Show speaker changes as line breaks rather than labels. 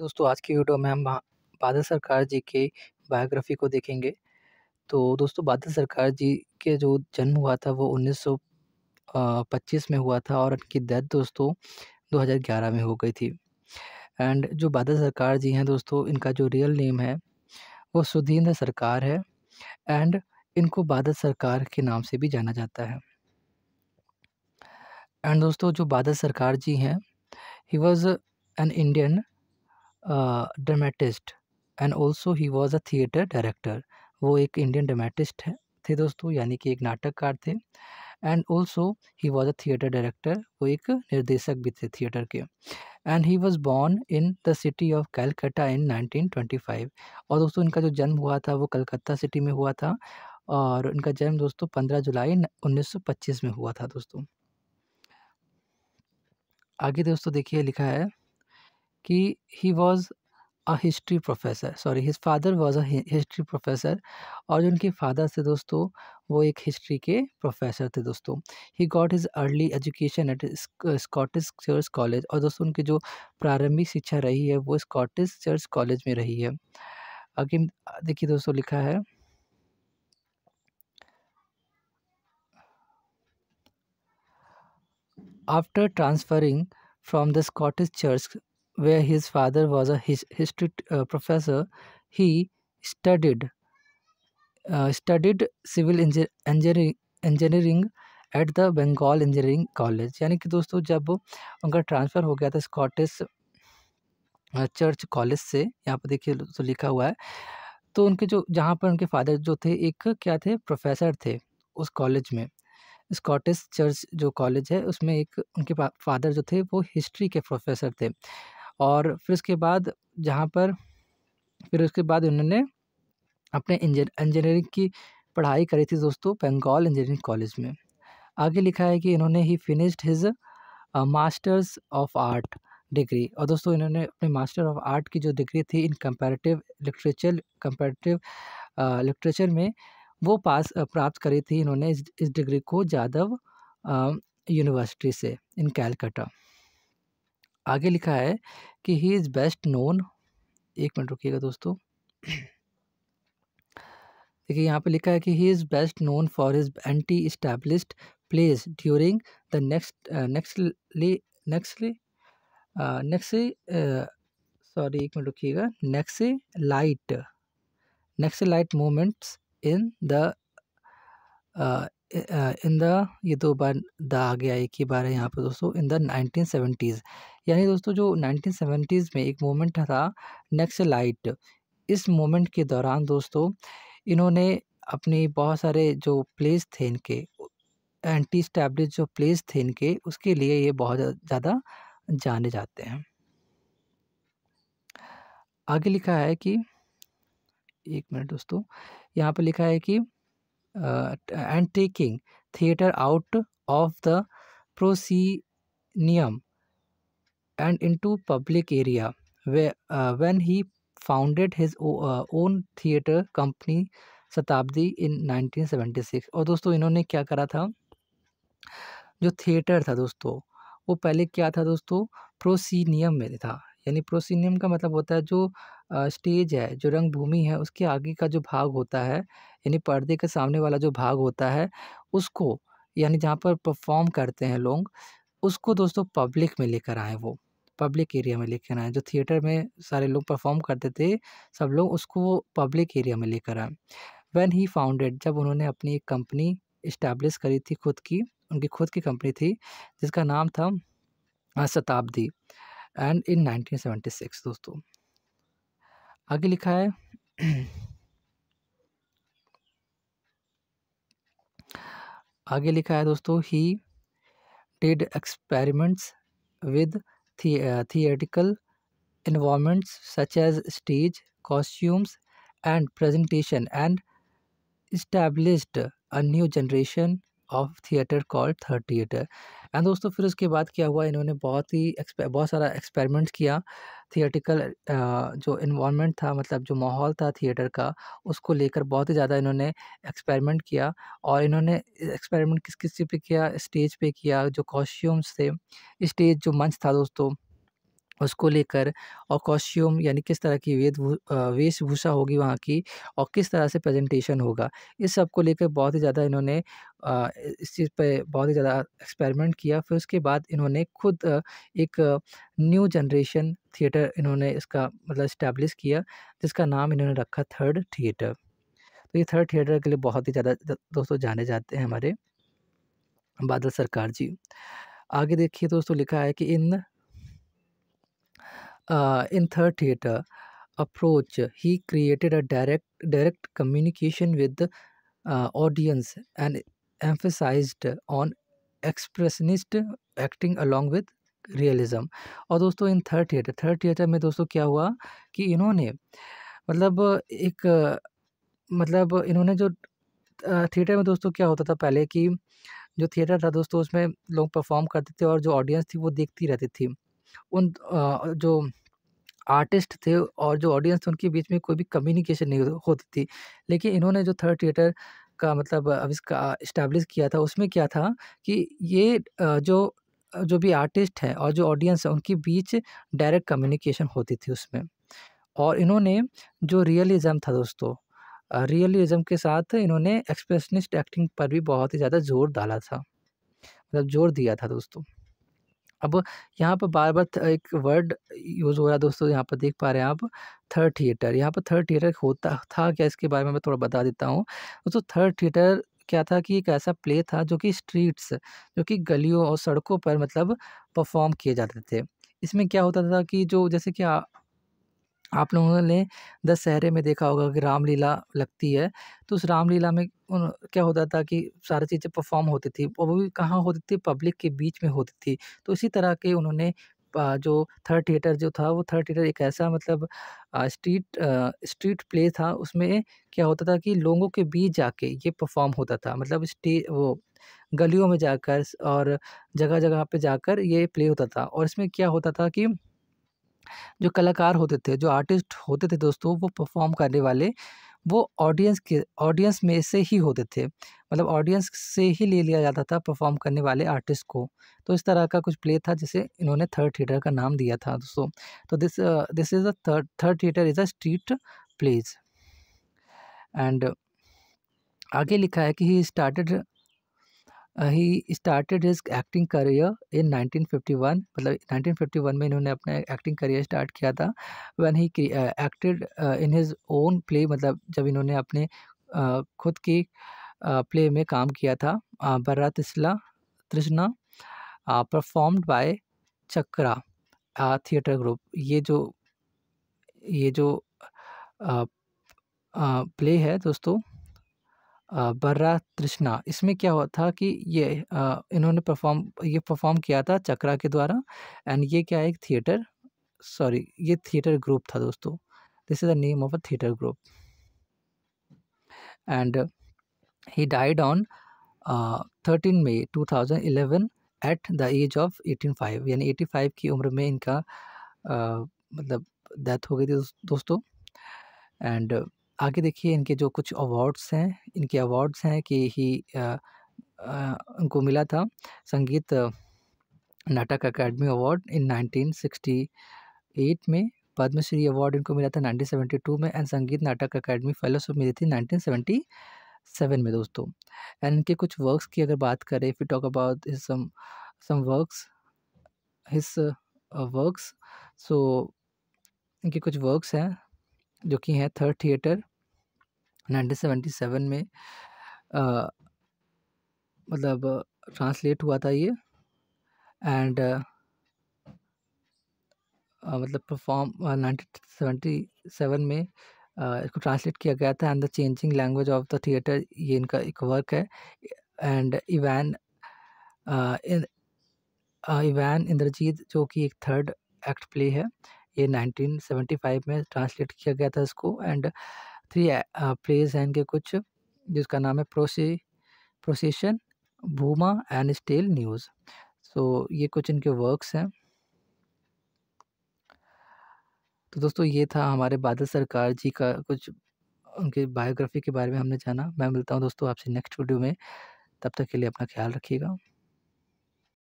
दोस्तों आज की वीडियो में हम बादल सरकार जी के बायोग्राफी को देखेंगे तो दोस्तों बादल सरकार जी के जो जन्म हुआ था वो 1925 में हुआ था और उनकी डेथ दोस्तों 2011 में हो गई थी एंड जो बादल सरकार जी हैं दोस्तों इनका जो रियल नेम है वो सुधींद्र सरकार है एंड इनको बादल सरकार के नाम से भी जाना जाता है एंड दोस्तों जो बादल सरकार जी हैं he was an Indian dramatist and also he was a theatre director वो एक इंडियन ड्रामेटिस्ट है थे दोस्तों यानी कि एक नाटककार थे and also he was a theatre director वो एक निर्देशक भी थे थिएटर के and he was born in the city of Calcutta in 1925 और दोस्तों इनका जो जन्म हुआ था वो कलकत्ता सिटी में हुआ था और इनका जन्म दोस्तों 15 जुलाई 1925 में हुआ था दोस्तों आगे दोस्तों देखिए लिखा है कि he was a history professor sorry his father was a history professor और जो उनके फादर थे दोस्तों वो एक हिस्ट्री के प्रोफेसर थे दोस्तों he got his early education at Scottish Church College और दोस्तों उनकी जो प्रारंभिक शिक्षा रही है वो स्कॉटिश चर्च कॉलेज में रही है अगे देखिए दोस्तों लिखा है after transferring from the Scottish Church where his father was a his, history uh, professor, he studied uh, studied civil engineering engineering at the Bengal Engineering College यानी कि दोस्तों जब उनका ट्रांसफ़र हो गया था स्कॉटिश चर्च कॉलेज से यहाँ पर देखिए तो लिखा हुआ है तो उनके जो जहाँ पर उनके फादर जो थे एक क्या थे प्रोफेसर थे उस कॉलेज में स्कॉटिश चर्च जो कॉलेज है उसमें एक उनके फादर जो थे वो हिस्ट्री के प्रोफेसर थे और फिर उसके बाद जहाँ पर फिर उसके बाद उन्होंने अपने इंजीनियरिंग की पढ़ाई करी थी दोस्तों बंगाल इंजीनियरिंग कॉलेज में आगे लिखा है कि इन्होंने he finished his masters of art degree और दोस्तों इन्होंने अपने मास्टर ऑफ आर्ट की जो डिग्री थी in comparative literature comparative literature में वो पास uh, प्राप्त करी थी इन्होंने इस डिग्री को जादव यूनिवर्सिटी uh, से इन कैलकाटा आगे लिखा है कि ही इज़ बेस्ट नोन एक मिनट रुकिएगा दोस्तों देखिए यहाँ पे लिखा है कि he is best known for his anti established place during the next nextly nextly next sorry एक मिनट रुकिएगा next light next light moments in the in the ये दो बार द आ गया एक ही बार है यहाँ पर दोस्तों इन द नाइनटीन सेवेंटीज़ यानी दोस्तों जो नाइनटीन में एक मोमेंट था लाइट इस मोमेंट के दौरान दोस्तों इन्होंने अपने बहुत सारे जो प्लेस थे इनके एंटी स्टैब्लिश जो प्लेस थे इनके उसके लिए ये बहुत ज़्यादा जाने जाते हैं आगे लिखा है कि एक मिनट दोस्तों यहाँ पर लिखा है कि and taking theatre out of the proscenium and into public area way when he founded his own theatre company Shatabdi in nineteen seventy six और दोस्तों इन्होंने क्या करा था जो थिएटर था दोस्तों वो पहले क्या था दोस्तों प्रोसीनियम में था यानी प्रोसीनियम का मतलब होता है जो स्टेज है जो रंगभूमि है उसके आगे का जो भाग होता है यानी पर्दे के सामने वाला जो भाग होता है उसको यानी जहाँ पर परफॉर्म करते हैं लोग उसको दोस्तों पब्लिक में लेकर आए वो पब्लिक एरिया में लेकर आए जो थिएटर में सारे लोग परफॉर्म करते थे सब लोग उसको पब्लिक एरिया में लेकर आए वैन ही फाउंडेड जब उन्होंने अपनी एक कंपनी इस्टेब्लिश करी थी खुद की उनकी खुद की कंपनी थी जिसका नाम था शताब्दी एंड इन 1976 दोस्तों आगे लिखा है आगे लिखा है दोस्तों he did experiments with the, uh, theatrical environments such as stage, costumes, and presentation and established a new generation of theatre called third theatre and दोस्तों फिर उसके बाद क्या हुआ इन्होंने बहुत ही बहुत सारा एक्सपेरिमेंट किया थिएटिकल जो इन्वामेंट था मतलब जो माहौल था थिएटर का उसको लेकर बहुत ही ज़्यादा इन्होंने एक्सपेरिमेंट किया और इन्होंने एक्सपेरिमेंट किस किस चीज़ पे किया स्टेज पे किया जो कॉस्ट्यूम्स थे स्टेज जो मंच था दोस्तों उसको लेकर और कॉस्ट्यूम यानी किस तरह की वेद वेशभूषा होगी वहाँ की और किस तरह से प्रेजेंटेशन होगा इस सब को लेकर बहुत ही ज़्यादा इन्होंने इस चीज़ पे बहुत ही ज़्यादा एक्सपेरिमेंट किया फिर उसके बाद इन्होंने खुद एक न्यू जनरेशन थिएटर इन्होंने इसका मतलब इस्टेब्लिश किया जिसका नाम इन्होंने रखा थर्ड थिएटर तो ये थर्ड थिएटर के लिए बहुत ही ज़्यादा दोस्तों जाने जाते हैं हमारे बादल सरकार जी आगे देखिए दोस्तों लिखा है कि इन Uh, in third theater approach, he created a direct direct communication with the uh, audience and emphasized on expressionist acting along with realism और दोस्तों इन थर्ड थिएटर थर्ड थिएटर में दोस्तों क्या हुआ कि इन्होंने मतलब एक मतलब इन्होंने जो थिएटर में दोस्तों क्या होता था पहले कि जो थिएटर था दोस्तों उसमें लोग परफॉर्म करते थे और जो ऑडियंस थी वो देखती रहती थी उन जो आर्टिस्ट थे और जो ऑडियंस थे उनके बीच में कोई भी कम्युनिकेशन नहीं होती थी। लेकिन इन्होंने जो थर्ड थिएटर का मतलब अब इसका इस्टेब्लिश किया था उसमें क्या था कि ये जो जो भी आर्टिस्ट है और जो ऑडियंस है उनके बीच डायरेक्ट कम्युनिकेशन होती थी उसमें। और इन्होंने जो रियलिज़्म था दोस्तों रियलिज़म के साथ इन्होंने एक्सप्रेशनिस्ट एक्टिंग पर भी बहुत ही ज़्यादा ज़ोर डाला था। मतलब ज़ोर दिया था दोस्तों। अब यहाँ पर बार बार एक वर्ड यूज़ हो रहा है दोस्तों यहाँ पर देख पा रहे हैं आप थर्ड थिएटर यहाँ पर थर्ड थिएटर होता था क्या इसके बारे में मैं थोड़ा बता देता हूँ दोस्तों थर्ड थिएटर क्या था कि एक ऐसा प्ले था जो कि स्ट्रीट्स जो कि गलियों और सड़कों पर मतलब परफॉर्म किए जाते थे इसमें क्या होता था कि जो जैसे कि आप लोगों ने दस में देखा होगा कि रामलीला लगती है तो उस रामलीला में उन क्या होता था कि सारी चीज़ें परफॉर्म होती थी वो भी कहाँ होती थी पब्लिक के बीच में होती थी तो इसी तरह के उन्होंने जो थर्ड थिएटर जो था वो थर्ड थिएटर एक ऐसा मतलब स्ट्रीट स्ट्रीट प्ले था उसमें क्या होता था कि लोगों के बीच जाके ये परफॉर्म होता था मतलब स्टे वो गलियों में जाकर और जगह जगह पे जाकर ये प्ले होता था और इसमें क्या होता था कि जो कलाकार होते थे जो आर्टिस्ट होते थे दोस्तों वो परफॉर्म करने वाले वो ऑडियंस के ऑडियंस में से ही होते थे मतलब ऑडियंस से ही ले लिया जाता था परफॉर्म करने वाले आर्टिस्ट को तो इस तरह का कुछ प्ले था जिसे इन्होंने थर्ड थिएटर का नाम दिया था दोस्तों तो this this is a third third theatre is a street plays and आगे लिखा है कि he started he started his acting career in 1951 मतलब 1951 में इन्होंने अपना एक्टिंग करियर स्टार्ट किया था when he acted in his own play मतलब जब इन्होंने अपने uh, खुद की प्ले uh, में काम किया था बर्रा तिस्ला तृष्णा performed by Chakra theatre group ये जो ये जो प्ले है दोस्तों बर्रा तृष्णा इसमें क्या हुआ था कि ये इन्होंने परफॉर्म ये परफॉर्म किया था चक्रा के द्वारा एंड ये क्या है एक थिएटर सॉरी ये थिएटर ग्रुप था दोस्तों this is the name of a theatre group and he died on thirteen May two thousand eleven at the age of eighteen five यानी एटी फाइव की उम्र में इनका uh, मतलब डेथ हो गई थी दोस्तों एंड uh, आगे देखिए इनके जो कुछ अवार्ड्स हैं इनके अवार्ड्स हैं कि ही उनको मिला था संगीत नाटक अकेडमी अवार्ड इन 1968 में पद्मश्री अवार्ड इनको मिला था 1972 में एंड संगीत नाटक अकेडमी फेलोशिप मिली थी 1977 में दोस्तों एंड इनके कुछ वर्क्स की अगर बात करें फिर talk about some some works his works so इनके कुछ वर्क्स हैं जो कि है थर्ड थिएटर 1977 में आ, मतलब ट्रांसलेट हुआ था ये एंड मतलब परफॉर्म नाइनटीन सेवन में आ, इसको ट्रांसलेट किया गया था and the changing language of the theatre ये इनका एक वर्क है एंड इवान इवान इंद्रजीत जो कि एक थर्ड एक्ट प्ले है ये 1975 में ट्रांसलेट किया गया था इसको एंड थ्री प्लेज हैं इनके कुछ जिसका नाम है प्रोसी procession Bhooma and stale news so ये कुछ इनके वर्क्स हैं तो दोस्तों ये था हमारे बादल सरकार जी का कुछ उनके बायोग्राफी के बारे में हमने जाना मैं मिलता हूँ दोस्तों आपसे नेक्स्ट वीडियो में तब तक के लिए अपना ख्याल रखिएगा